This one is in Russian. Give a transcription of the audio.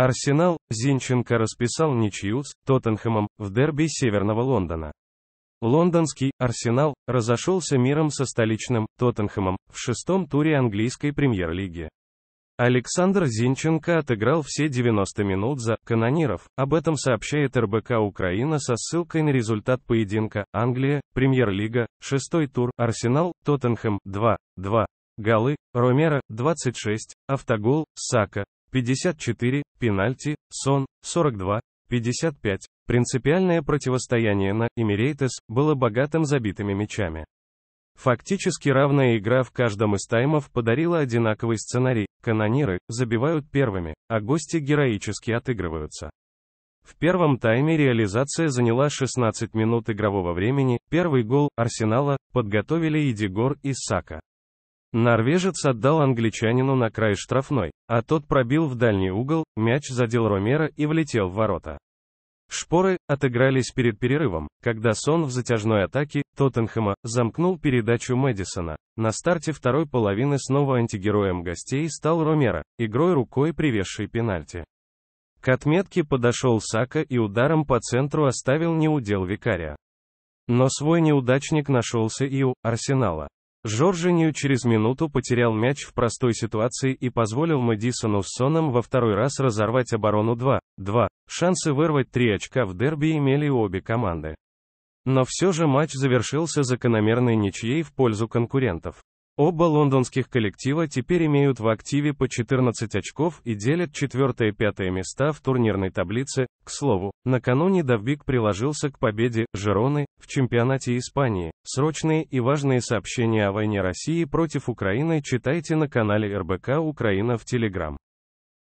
Арсенал, Зинченко расписал ничью с Тоттенхэмом в дерби Северного Лондона. Лондонский «Арсенал» разошелся миром со столичным «Тоттенхэмом» в шестом туре английской премьер-лиги. Александр Зинченко отыграл все 90 минут за «Канониров», об этом сообщает РБК Украина со ссылкой на результат поединка «Англия», «Премьер-лига», шестой тур «Арсенал», «Тоттенхэм», 2-2. Голы, Ромера, 26, автогол, Сака, 54, пенальти, сон, 42, 55. Принципиальное противостояние на Эмирейтес было богатым забитыми мячами. Фактически равная игра в каждом из таймов подарила одинаковый сценарий, канониры забивают первыми, а гости героически отыгрываются. В первом тайме реализация заняла 16 минут игрового времени, первый гол Арсенала подготовили Идигор и Сака. Норвежец отдал англичанину на край штрафной, а тот пробил в дальний угол, мяч задел Ромера и влетел в ворота. Шпоры отыгрались перед перерывом, когда Сон в затяжной атаке Тоттенхэма замкнул передачу Мэдисона. На старте второй половины снова антигероем гостей стал Ромера, игрой рукой привезший пенальти. К отметке подошел Сака и ударом по центру оставил неудел Викария. Но свой неудачник нашелся и у Арсенала. Жоржинью через минуту потерял мяч в простой ситуации и позволил Мэдисону с Соном во второй раз разорвать оборону 2-2. Шансы вырвать три очка в дерби имели обе команды. Но все же матч завершился закономерной ничьей в пользу конкурентов. Оба лондонских коллектива теперь имеют в активе по 14 очков и делят четвертое и пятое места в турнирной таблице. К слову, накануне Давбик приложился к победе Жероны в чемпионате Испании. Срочные и важные сообщения о войне России против Украины читайте на канале РБК Украина в Телеграм.